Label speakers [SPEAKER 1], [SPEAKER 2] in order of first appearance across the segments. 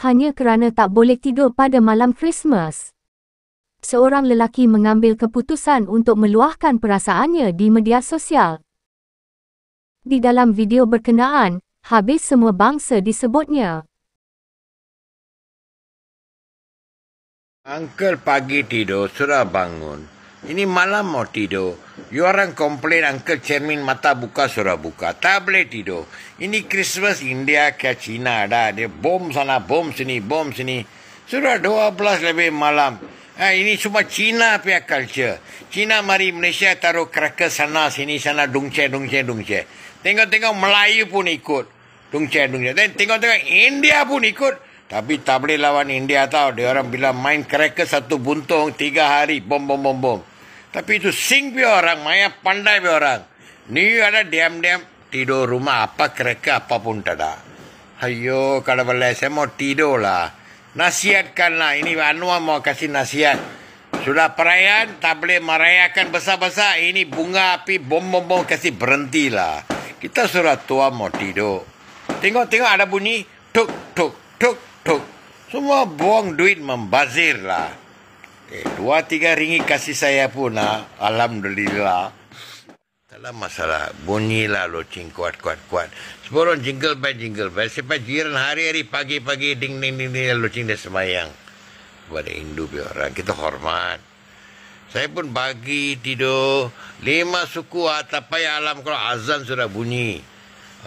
[SPEAKER 1] hanya kerana tak boleh tidur pada malam Christmas. Seorang lelaki mengambil keputusan untuk meluahkan perasaannya di media sosial. Di dalam video berkenaan, habis semua bangsa disebutnya. Uncle pagi tidur, surah bangun. Ini malam mau tidur. You orang komplain Uncle Chairman mata buka surah buka. Tak boleh tidur. Ini Christmas India ke China dah. Dia bom sana, bom sini, bom sini. Sudah 12 lebih malam. Ha, ini cuma China punya culture. China mari Malaysia taruh kereta sana, sini, sana. Dungce, dungce, dungce. Tengok-tengok Melayu pun ikut. Dungce, dungce. Dan tengok-tengok India pun ikut. Tapi tak boleh lawan India tau. Dia orang bilang main kereta satu buntung, tiga hari. Bom, bom, bom, bom. Tapi itu sing pi orang, maya pandai pi orang. Ni ada diam-diam tidur rumah apa kereka apa pun tada. Hayo kalau boleh saya mau tidur lah. Nasihatkan lah, ini Anwar mau kasih nasihat. Sudah perayaan tak boleh merayakan besar-besar ini bunga api bom bom bom kasih berhenti lah. Kita sudah tua mau tidur. Tengok tengok ada bunyi tuk tuk tuk tuk. Semua buang duit membazir lah. Eh, dua tiga ringgit kasih saya pun ha? Alhamdulillah. Dalam masalah bunyi lah loceng kuat kuat kuat. Sebelum jingle bell jingle bell sampai jiran hari hari pagi pagi ding ding ding ding loceng dia semayang kepada Hindu orang kita hormat. Saya pun bagi tidur lima suku atapai alam kalau azan sudah bunyi.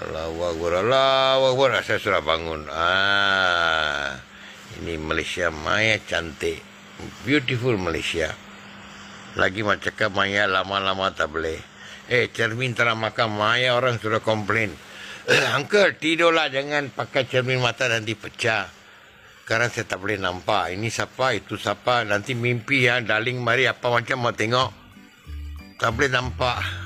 [SPEAKER 1] Allah wakbar Allah wakbar saya sudah bangun. Ah ini Malaysia maya cantik beautiful Malaysia. Lagi macam cakap maya lama-lama tak boleh. Eh, cermin tak makan maya orang sudah komplain. Uncle, tidurlah jangan pakai cermin mata nanti pecah. Sekarang saya tak boleh nampak. Ini siapa, itu siapa. Nanti mimpi ya, darling mari apa macam mau tengok. Tak boleh nampak.